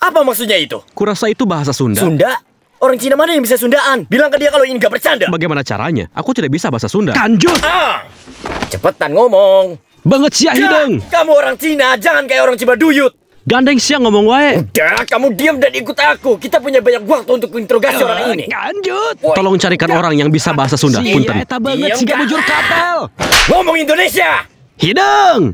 Apa maksudnya itu? Kurasa itu bahasa Sunda. Sunda? Orang Cina mana yang bisa Sundaan? Bilang ke dia kalau ini gak bercanda. Bagaimana caranya? Aku tidak bisa bahasa Sunda. Kanjut! Ah! Cepetan ngomong. Banget sih hidung. Kamu orang Cina, jangan kayak orang Cibaduyut. Gandeng siang ngomong wae. Udah, kamu diam dan ikut aku. Kita punya banyak waktu untuk interogasi uh, orang ini. Ah, lanjut. Tolong carikan orang yang bisa bahasa Sunda. Iya, Punten. Iya, banget. sih bujur kapal. Ngomong Indonesia. Hidung.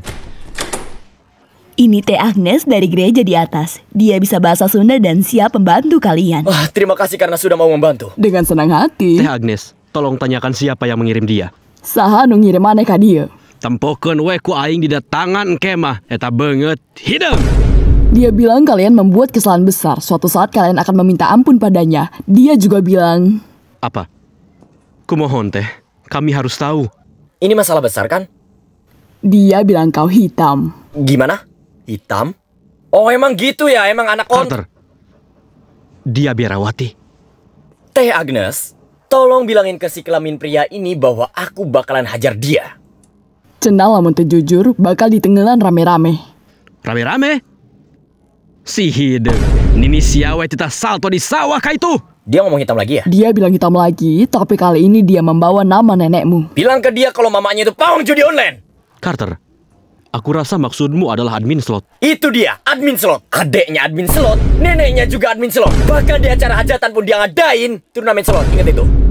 Ini Teh Agnes dari gereja di atas. Dia bisa bahasa Sunda dan siap membantu kalian. Wah, terima kasih karena sudah mau membantu. Dengan senang hati. Teh Agnes, tolong tanyakan siapa yang mengirim dia. Saha nu ngirim ka dia? Tempokeun we ku aing di datangan kemah. Eta banget. Hidup! Dia bilang kalian membuat kesalahan besar. Suatu saat kalian akan meminta ampun padanya. Dia juga bilang... Apa? Kumohon teh, kami harus tahu. Ini masalah besar kan? Dia bilang kau hitam. Gimana? Hitam? Oh emang gitu ya, emang anak kon... Carter, dia biarawati. Teh Agnes, tolong bilangin ke si kelamin pria ini bahwa aku bakalan hajar dia. Cenal lamun jujur bakal ditenggelan rame-rame. Rame-rame? Si hide, nini siawe kita salto di sawah kah itu? Dia ngomong hitam lagi ya? Dia bilang hitam lagi, tapi kali ini dia membawa nama nenekmu. Bilang ke dia kalau mamanya itu pawang judi online. Carter, Aku rasa maksudmu adalah admin slot. Itu dia, admin slot. Adeknya admin slot, neneknya juga admin slot. Bahkan di acara hajatan pun dia ngadain turnamen slot. Ingat itu.